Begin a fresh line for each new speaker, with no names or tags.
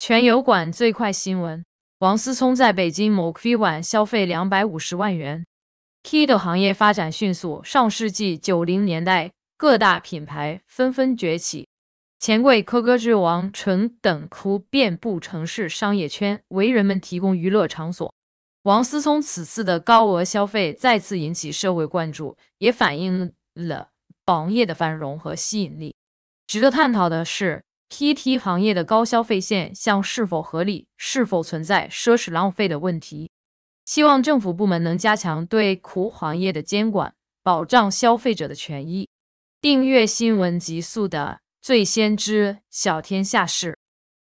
全油管最快新闻：王思聪在北京某 k v 馆消费两百五十万元。k i d o 行业发展迅速，上世纪九零年代，各大品牌纷纷崛起，钱柜、科歌之王、纯等哭遍布城市商业圈，为人们提供娱乐场所。王思聪此次的高额消费再次引起社会关注，也反映了行业的繁荣和吸引力。值得探讨的是。P.T. 行业的高消费现象是否合理？是否存在奢侈浪费的问题？希望政府部门能加强对苦行业的监管，保障消费者的权益。订阅新闻极速的，最先知晓天下事。